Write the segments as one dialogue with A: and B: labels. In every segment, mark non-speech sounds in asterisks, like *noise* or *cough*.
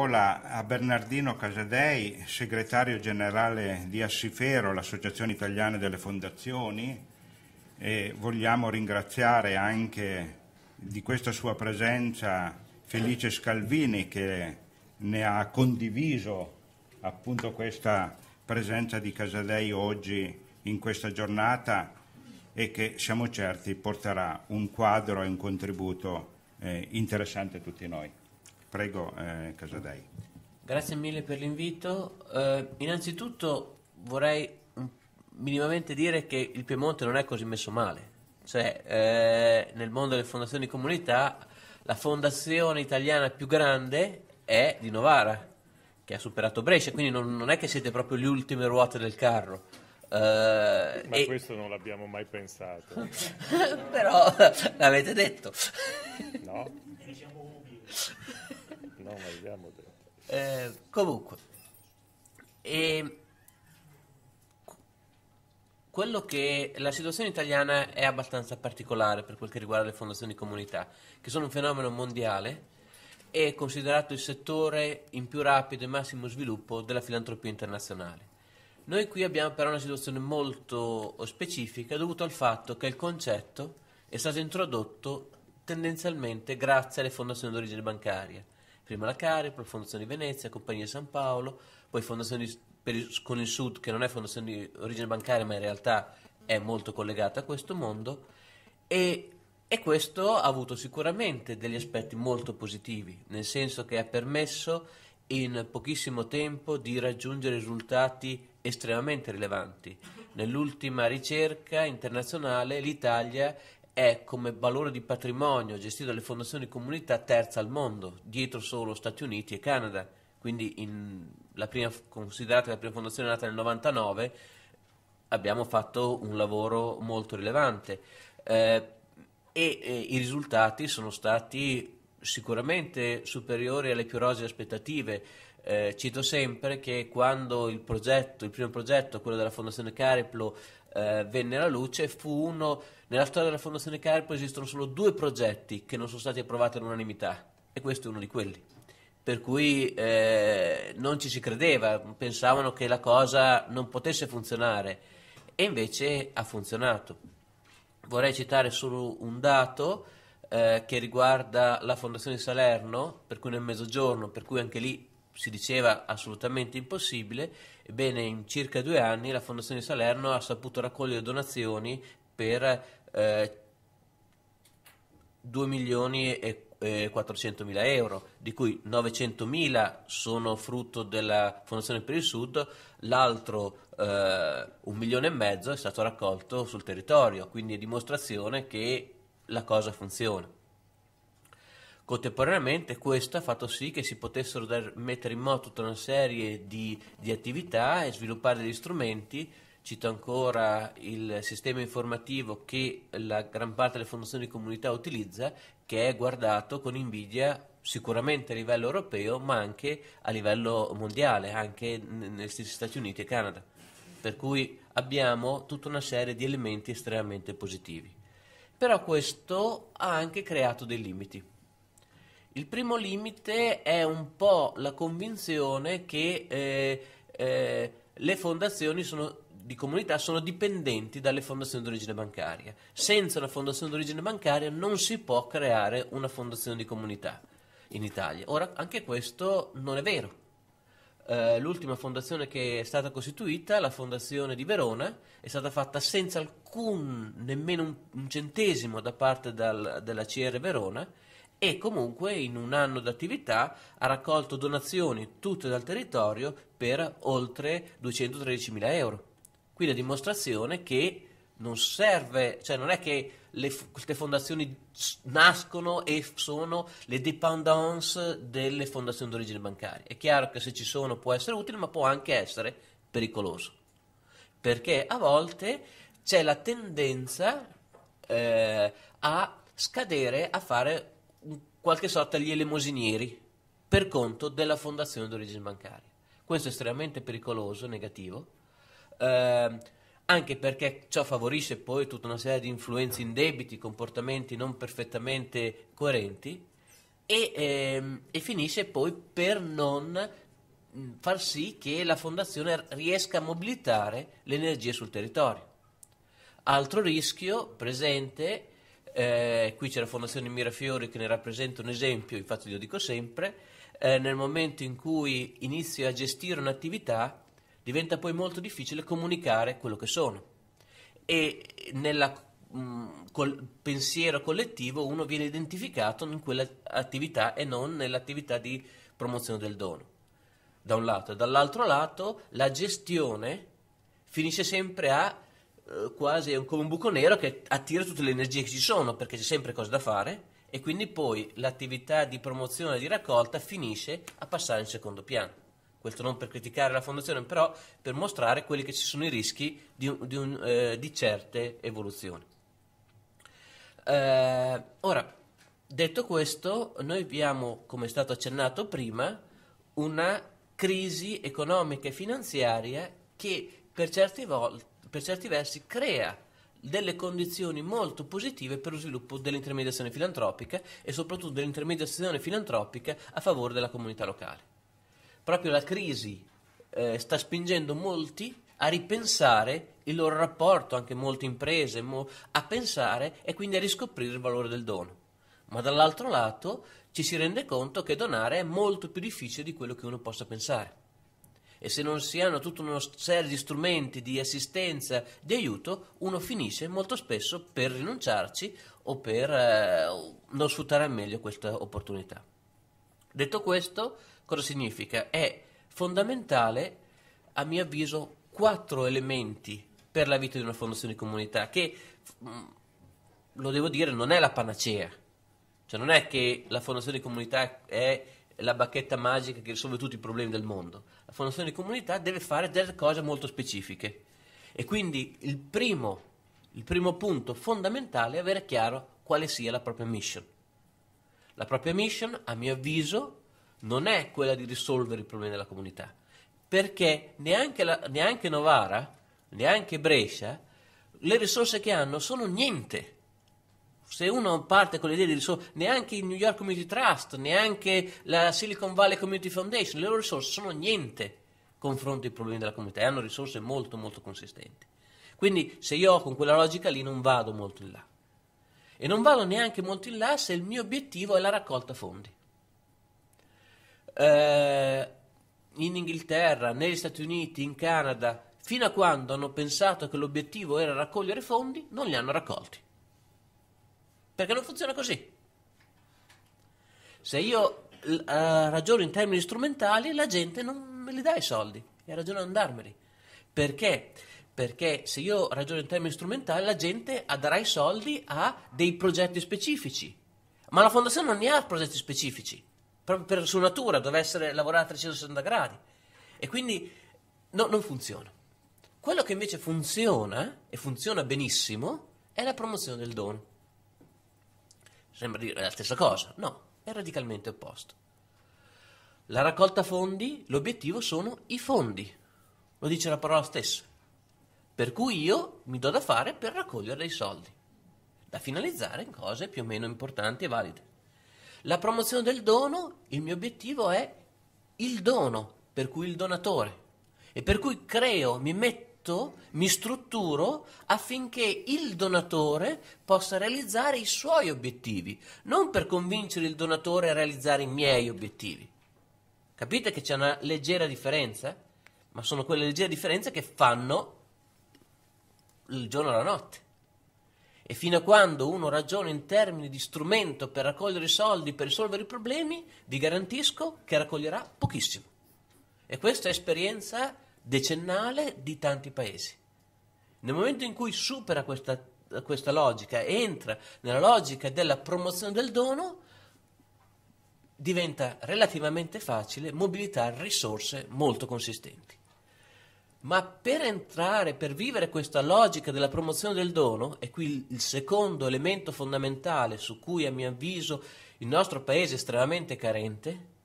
A: Hola a Bernardino Casadei, segretario generale di Assifero, l'Associazione Italiana delle Fondazioni, e vogliamo ringraziare anche di questa sua presenza Felice Scalvini che ne ha condiviso appunto questa presenza di Casadei oggi in questa giornata e che siamo certi porterà un quadro e un contributo eh, interessante a tutti noi. Prego, eh, Casadei. Grazie mille per l'invito. Eh, innanzitutto vorrei minimamente dire che il Piemonte non è così messo male. Cioè, eh, nel mondo delle fondazioni di comunità, la fondazione italiana più grande è di Novara, che ha superato Brescia, quindi non, non è che siete proprio le ultime ruote del carro. Eh, Ma e... questo non l'abbiamo mai pensato. *laughs* Però *laughs* l'avete detto. No. *laughs* Diciamo non arriviamo dentro. Eh, comunque, eh, quello che la situazione italiana è abbastanza particolare per quel che riguarda le fondazioni comunità, che sono un fenomeno mondiale e considerato il settore in più rapido e massimo sviluppo della filantropia internazionale. Noi qui abbiamo però una situazione molto specifica dovuta al fatto che il concetto è stato introdotto tendenzialmente grazie alle fondazioni d'origine bancaria prima la Cari, poi Fondazione di Venezia, Compagnia di San Paolo, poi Fondazione il, con il Sud, che non è fondazione di origine bancaria, ma in realtà è molto collegata a questo mondo, e, e questo ha avuto sicuramente degli aspetti molto positivi, nel senso che ha permesso in pochissimo tempo di raggiungere risultati estremamente rilevanti. Nell'ultima ricerca internazionale l'Italia è come valore di patrimonio gestito dalle fondazioni comunità terza al mondo, dietro solo Stati Uniti e Canada. Quindi in, la prima, considerata la prima fondazione nata nel 99, abbiamo fatto un lavoro molto rilevante eh, e, e eh, i risultati sono stati sicuramente superiori alle più rose aspettative. Eh, cito sempre che quando il progetto, il primo progetto, quello della Fondazione Cariplo, eh, venne alla luce fu uno nella storia della fondazione Carpo esistono solo due progetti che non sono stati approvati all'unanimità e questo è uno di quelli per cui eh, non ci si credeva pensavano che la cosa non potesse funzionare e invece ha funzionato vorrei citare solo un dato eh, che riguarda la fondazione di Salerno per cui nel mezzogiorno per cui anche lì si diceva assolutamente impossibile Ebbene, in circa due anni la Fondazione di Salerno ha saputo raccogliere donazioni per eh, 2 milioni e 400 mila euro, di cui 900 mila sono frutto della Fondazione per il Sud, l'altro eh, un milione e mezzo è stato raccolto sul territorio, quindi è dimostrazione che la cosa funziona. Contemporaneamente questo ha fatto sì che si potessero dar, mettere in moto tutta una serie di, di, attività e sviluppare degli strumenti, cito ancora il sistema informativo che la gran parte delle fondazioni di comunità utilizza, che è guardato con invidia sicuramente a livello europeo ma anche a livello mondiale, anche negli stessi Stati Uniti e Canada. Per cui abbiamo tutta una serie di elementi estremamente positivi. Però questo ha anche creato dei limiti il primo limite è un po' la convinzione che eh, eh, le fondazioni sono, di comunità sono dipendenti dalle fondazioni d'origine bancaria. Senza una fondazione d'origine bancaria non si può creare una fondazione di comunità in Italia. Ora, anche questo non è vero. Eh, l'ultima fondazione che è stata costituita, la fondazione di Verona, è stata fatta senza alcun, nemmeno un, un centesimo da parte dal, della CR Verona e comunque in un anno d'attività ha raccolto donazioni tutte dal territorio per oltre 213.000 euro. Qui la dimostrazione che non serve, cioè non è che le, queste fondazioni nascono e sono le dépendance delle fondazioni d'origine bancaria. È chiaro che se ci sono può essere utile, ma può anche essere pericoloso. Perché a volte c'è la tendenza eh, a scadere a fare qualche sorta gli elemosinieri per conto della fondazione d'origine bancaria. Questo è estremamente pericoloso, negativo, eh, anche perché ciò favorisce poi tutta una serie di influenze in debiti, comportamenti non perfettamente coerenti e, ehm, e finisce poi per non far sì che la fondazione riesca a mobilitare le energie sul territorio. Altro rischio presente eh, qui c'è la Fondazione Mirafiori che ne rappresenta un esempio, infatti lo dico sempre, eh, nel momento in cui inizio a gestire un'attività diventa poi molto difficile comunicare quello che sono e nel mm, col, pensiero collettivo uno viene identificato in quell'attività e non nell'attività di promozione del dono, da un lato, e dall'altro lato la gestione finisce sempre a eh, quasi quasi come un buco nero che attira tutte le energie che ci sono perché c'è sempre cose da fare e quindi poi l'attività di promozione e di raccolta finisce a passare in secondo piano. Questo non per criticare la fondazione, però per mostrare quelli che ci sono i rischi di, di, un, eh, di certe evoluzioni. Eh, ora, detto questo, noi abbiamo, come è stato accennato prima, una crisi economica e finanziaria che per certe volte per certi versi crea delle condizioni molto positive per lo sviluppo dell'intermediazione filantropica e soprattutto dell'intermediazione filantropica a favore della comunità locale. Proprio la crisi eh, sta spingendo molti a ripensare il loro rapporto, anche molte imprese, mo- a pensare e quindi a riscoprire il valore del dono. Ma dall'altro lato ci si rende conto che donare è molto più difficile di quello che uno possa pensare e se non si hanno tutta una serie di strumenti di assistenza, di aiuto, uno finisce molto spesso per rinunciarci o per eh, non sfruttare al meglio questa opportunità. Detto questo, cosa significa? È fondamentale, a mio avviso, quattro elementi per la vita di una fondazione di comunità che, mm, lo devo dire, non è la panacea. Cioè non è che la fondazione di comunità è la bacchetta magica che risolve tutti i problemi del mondo la fondazione di comunità deve fare delle cose molto specifiche. E quindi il primo, il primo punto fondamentale è avere chiaro quale sia la propria mission. La propria mission, a mio avviso, non è quella di risolvere i problemi della comunità, perché neanche, la, neanche Novara, neanche Brescia, le risorse che hanno sono niente se uno parte con l'idea di risorse, neanche il New York Community Trust, neanche la Silicon Valley Community Foundation, le loro risorse sono niente confronto ai problemi della comunità e hanno risorse molto molto consistenti. Quindi se io con quella logica lì non vado molto in là. E non vado neanche molto in là se il mio obiettivo è la raccolta fondi. Eh, in Inghilterra, negli Stati Uniti, in Canada, fino a quando hanno pensato che l'obiettivo era raccogliere fondi, non li hanno raccolti. Perché non funziona così. Se io uh, ragiono in termini strumentali, la gente non me li dà i soldi e ragiona a non darmeli. Perché? Perché se io ragiono in termini strumentali, la gente darà i soldi a dei progetti specifici. Ma la fondazione non ne ha progetti specifici, proprio per sua natura, deve essere lavorata a 360 gradi. E quindi no, non funziona. Quello che invece funziona, e funziona benissimo, è la promozione del dono. Sembra dire la stessa cosa. No, è radicalmente opposto. La raccolta fondi, l'obiettivo sono i fondi. Lo dice la parola stessa. Per cui io mi do da fare per raccogliere dei soldi. Da finalizzare in cose più o meno importanti e valide. La promozione del dono, il mio obiettivo è il dono, per cui il donatore. E per cui creo, mi metto adatto, mi strutturo affinché il donatore possa realizzare i suoi obiettivi, non per convincere il donatore a realizzare i miei obiettivi. Capite che c'è una leggera differenza? Ma sono quelle leggere differenze che fanno il giorno e la notte. E fino a quando uno ragiona in termini di strumento per raccogliere i soldi, per risolvere i problemi, vi garantisco che raccoglierà pochissimo. E questa esperienza decennale di tanti paesi. Nel momento in cui supera questa, questa logica, entra nella logica della promozione del dono, diventa relativamente facile mobilitare risorse molto consistenti. Ma per entrare, per vivere questa logica della promozione del dono, e qui il secondo elemento fondamentale su cui a mio avviso il nostro paese è estremamente carente,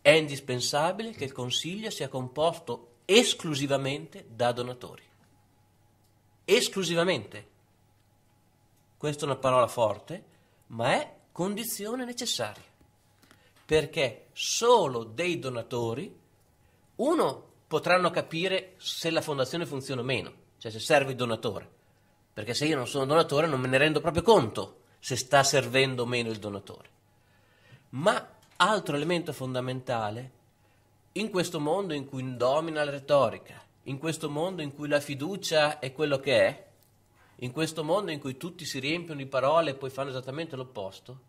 A: è indispensabile che il Consiglio sia composto esclusivamente da donatori. Esclusivamente. Questa è una parola forte, ma è condizione necessaria. Perché solo dei donatori, uno, potranno capire se la fondazione funziona o meno, cioè se serve il donatore. Perché se io non sono donatore non me ne rendo proprio conto se sta servendo o meno il donatore. Ma altro elemento fondamentale in questo mondo in cui domina la retorica, in questo mondo in cui la fiducia è quello che è, in questo mondo in cui tutti si riempiono di parole e poi fanno esattamente l'opposto,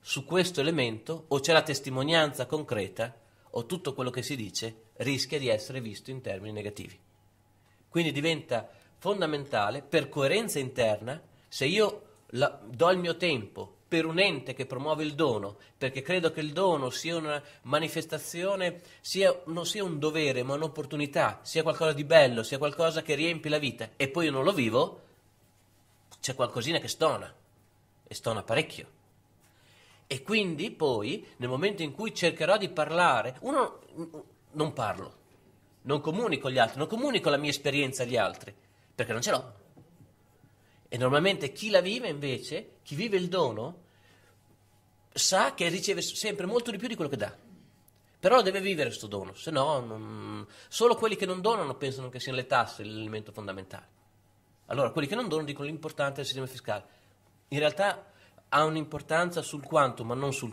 A: su questo elemento o c'è la testimonianza concreta o tutto quello che si dice rischia di essere visto in termini negativi. Quindi diventa fondamentale per coerenza interna se io la, do il mio tempo, per un ente che promuove il dono, perché credo che il dono sia una manifestazione, sia, non sia un dovere, ma un'opportunità, sia qualcosa di bello, sia qualcosa che riempie la vita, e poi io non lo vivo, c'è qualcosina che stona, e stona parecchio. E quindi poi, nel momento in cui cercherò di parlare, uno non parlo, non comunico gli altri, non comunico la mia esperienza agli altri, perché non ce l'ho. E normalmente chi la vive invece, chi vive il dono, sa che riceve sempre molto di più di quello che dà. Però deve vivere questo dono, se no non... solo quelli che non donano pensano che siano le tasse l'elemento fondamentale. Allora, quelli che non donano dicono l'importante del sistema fiscale. In realtà ha un'importanza sul quanto, ma non sul,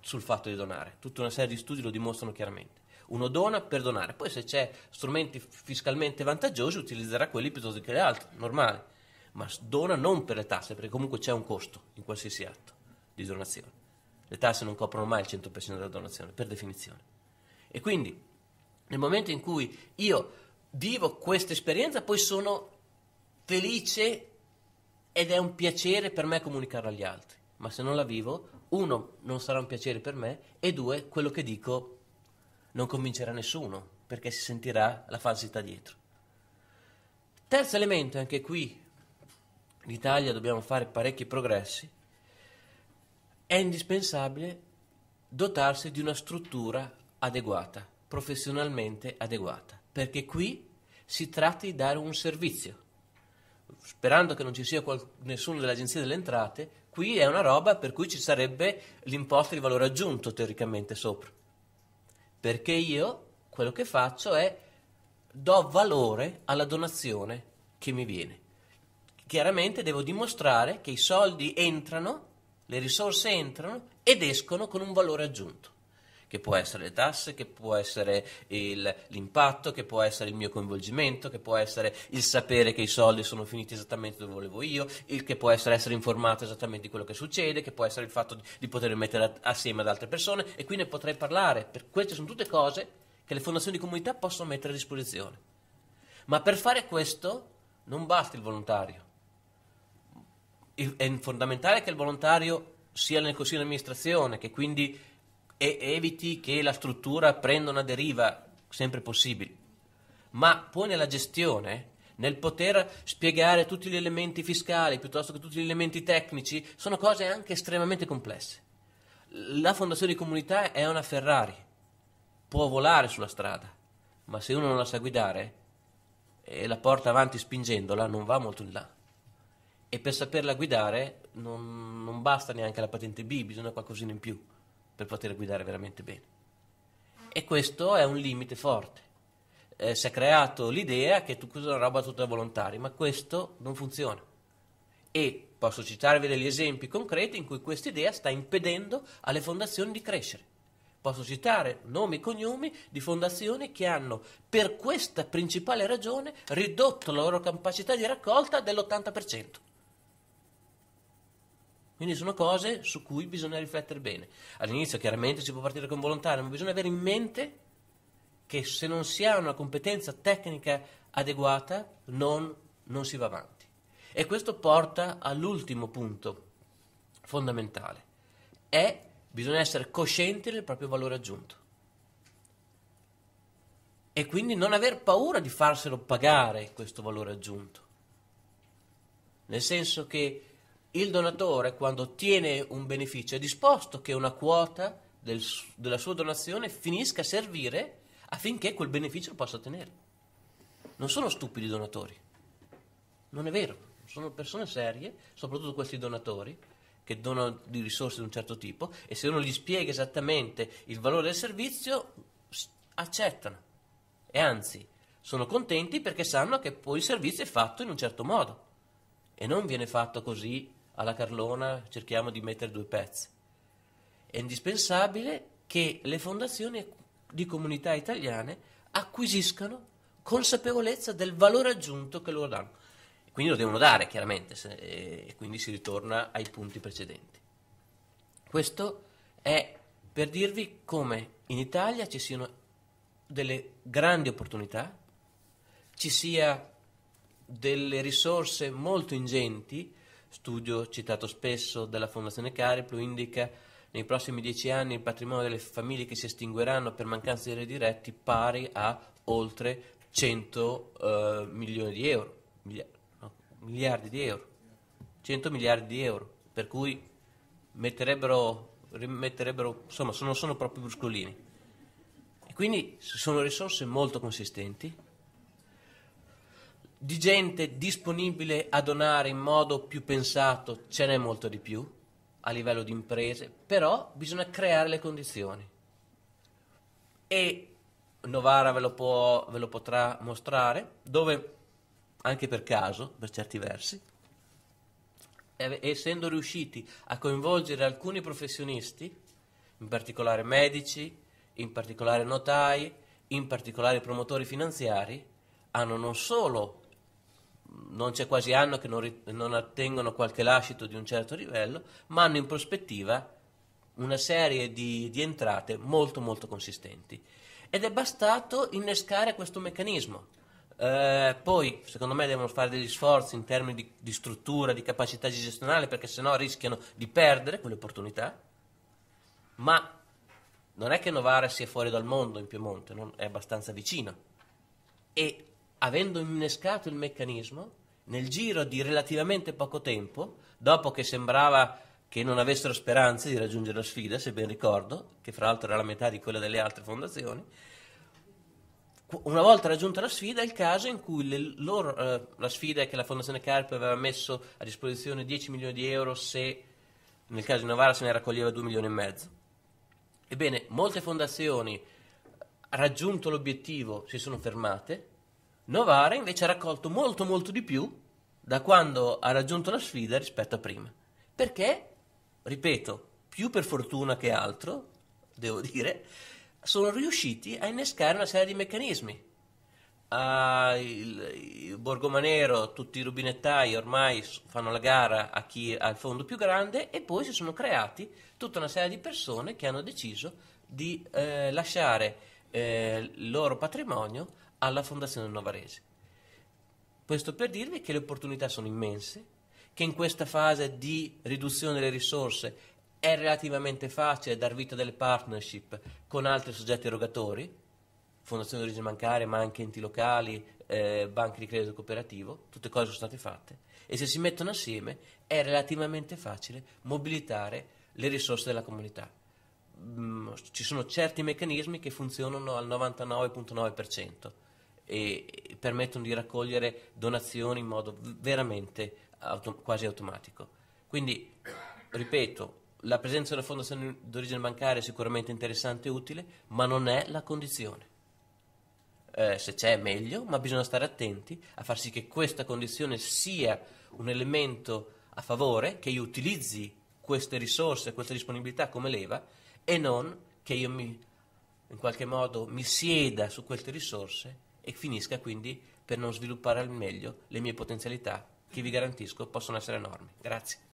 A: sul fatto di donare. Tutta una serie di studi lo dimostrano chiaramente. Uno dona per donare, poi se c'è strumenti fiscalmente vantaggiosi utilizzerà quelli piuttosto che gli altri, normale ma dona non per le tasse, perché comunque c'è un costo in qualsiasi atto di donazione. Le tasse non coprono mai il 100% della donazione, per definizione. E quindi, nel momento in cui io vivo questa esperienza, poi sono felice ed è un piacere per me comunicarla agli altri. Ma se non la vivo, uno, non sarà un piacere per me, e due, quello che dico non convincerà nessuno, perché si sentirà la falsità dietro. Terzo elemento, anche qui in Italia dobbiamo fare parecchi progressi, è indispensabile dotarsi di una struttura adeguata, professionalmente adeguata, perché qui si tratta di dare un servizio. Sperando che non ci sia qual- nessuno dell'Agenzia delle Entrate, qui è una roba per cui ci sarebbe l'imposta di valore aggiunto teoricamente sopra. Perché io quello che faccio è do valore alla donazione che mi viene. Chiaramente devo dimostrare che i soldi entrano, le risorse entrano ed escono con un valore aggiunto che può essere le tasse, che può essere il, l'impatto, che può essere il mio coinvolgimento, che può essere il sapere che i soldi sono finiti esattamente dove volevo io, il, che può essere essere informato esattamente di quello che succede, che può essere il fatto di, di poter mettere assieme ad altre persone e qui ne potrei parlare. Per queste sono tutte cose che le fondazioni di comunità possono mettere a disposizione. Ma per fare questo non basta il volontario è fondamentale che il volontario sia nel consiglio di amministrazione, che quindi eviti che la struttura prenda una deriva sempre possibile, ma poi nella gestione, nel poter spiegare tutti gli elementi fiscali piuttosto che tutti gli elementi tecnici, sono cose anche estremamente complesse. La fondazione di comunità è una Ferrari, può volare sulla strada, ma se uno non la sa guidare e la porta avanti spingendola non va molto in là e per saperla guidare non, non basta neanche la patente B, bisogna qualcosina in più per poter guidare veramente bene. E questo è un limite forte. Eh, si è creato l'idea che tu usi una roba tutta volontaria, ma questo non funziona. E posso citarvi degli esempi concreti in cui questa idea sta impedendo alle fondazioni di crescere. Posso citare nomi e cognomi di fondazioni che hanno, per questa principale ragione, ridotto la loro capacità di raccolta dell'80%. Quindi sono cose su cui bisogna riflettere bene. All'inizio chiaramente si può partire con volontario, ma bisogna avere in mente che se non si ha una competenza tecnica adeguata non, non si va avanti. E questo porta all'ultimo punto fondamentale. È bisogna essere coscienti del proprio valore aggiunto. E quindi non aver paura di farselo pagare questo valore aggiunto. Nel senso che il donatore, quando ottiene un beneficio, è disposto che una quota del, della sua donazione finisca a servire affinché quel beneficio lo possa ottenere. Non sono stupidi donatori, non è vero, sono persone serie, soprattutto questi donatori che donano di risorse di un certo tipo e se uno gli spiega esattamente il valore del servizio, accettano e anzi sono contenti perché sanno che poi il servizio è fatto in un certo modo e non viene fatto così alla Carlona cerchiamo di mettere due pezzi. È indispensabile che le fondazioni di comunità italiane acquisiscano consapevolezza del valore aggiunto che loro danno. Quindi lo devono dare, chiaramente, se, eh, e quindi si ritorna ai punti precedenti. Questo è per dirvi come in Italia ci siano delle grandi opportunità, ci sia delle risorse molto ingenti studio citato spesso dalla Fondazione Cariplo indica nei prossimi dieci anni il patrimonio delle famiglie che si estingueranno per mancanza di rediretti pari a oltre 100 uh, eh, milioni di euro, miliardi, no, miliardi di euro, 100 miliardi di euro, per cui metterebbero, rimetterebbero, insomma, non sono proprio bruscolini. E quindi sono risorse molto consistenti di gente disponibile a donare in modo più pensato ce n'è molto di più a livello di imprese, però bisogna creare le condizioni. E Novara ve lo, può, ve lo potrà mostrare, dove anche per caso, per certi versi, essendo riusciti a coinvolgere alcuni professionisti, in particolare medici, in particolare notai, in particolare promotori finanziari, hanno non solo non c'è quasi anno che non, ri- non attengono qualche lascito di un certo livello, ma hanno in prospettiva una serie di, di entrate molto molto consistenti. Ed è bastato innescare questo meccanismo. Eh, poi, secondo me, devono fare degli sforzi in termini di, di struttura, di capacità gestionale, perché sennò rischiano di perdere quelle opportunità. Ma non è che Novara sia fuori dal mondo in Piemonte, non, è abbastanza vicino. E avendo innescato il meccanismo, nel giro di relativamente poco tempo, dopo che sembrava che non avessero speranze di raggiungere la sfida, se ben ricordo, che fra l'altro era la metà di quella delle altre fondazioni, una volta raggiunta la sfida, è il caso in cui loro, eh, la sfida è che la Fondazione Carpi aveva messo a disposizione 10 milioni di euro se nel caso di Novara se ne raccoglieva 2 milioni e mezzo. Ebbene, molte fondazioni raggiunto l'obiettivo si sono fermate, Novara invece ha raccolto molto molto di più da quando ha raggiunto la sfida rispetto a prima. Perché, ripeto, più per fortuna che altro, devo dire, sono riusciti a innescare una serie di meccanismi. Ah, il, il Borgomanero, tutti i rubinettai ormai fanno la gara a chi ha il fondo più grande e poi si sono creati tutta una serie di persone che hanno deciso di eh, lasciare eh, il loro patrimonio alla Fondazione Novarese. Questo per dirvi che le opportunità sono immense, che in questa fase di riduzione delle risorse è relativamente facile dar vita a delle partnership con altri soggetti erogatori, fondazioni di origine bancaria, ma anche enti locali, eh, banche di credito cooperativo, tutte cose sono state fatte e se si mettono assieme è relativamente facile mobilitare le risorse della comunità. Mm, ci sono certi meccanismi che funzionano al 99,9% e permettono di raccogliere donazioni in modo veramente auto- quasi automatico. Quindi, ripeto, la presenza della fondazione d'origine bancaria è sicuramente interessante e utile, ma non è la condizione. Eh, se c'è è meglio, ma bisogna stare attenti a far sì che questa condizione sia un elemento a favore, che io utilizzi queste risorse, questa disponibilità come leva e non che io mi, in qualche modo mi sieda su queste risorse e finisca quindi per non sviluppare al meglio le mie potenzialità che vi garantisco possono essere enormi. Grazie.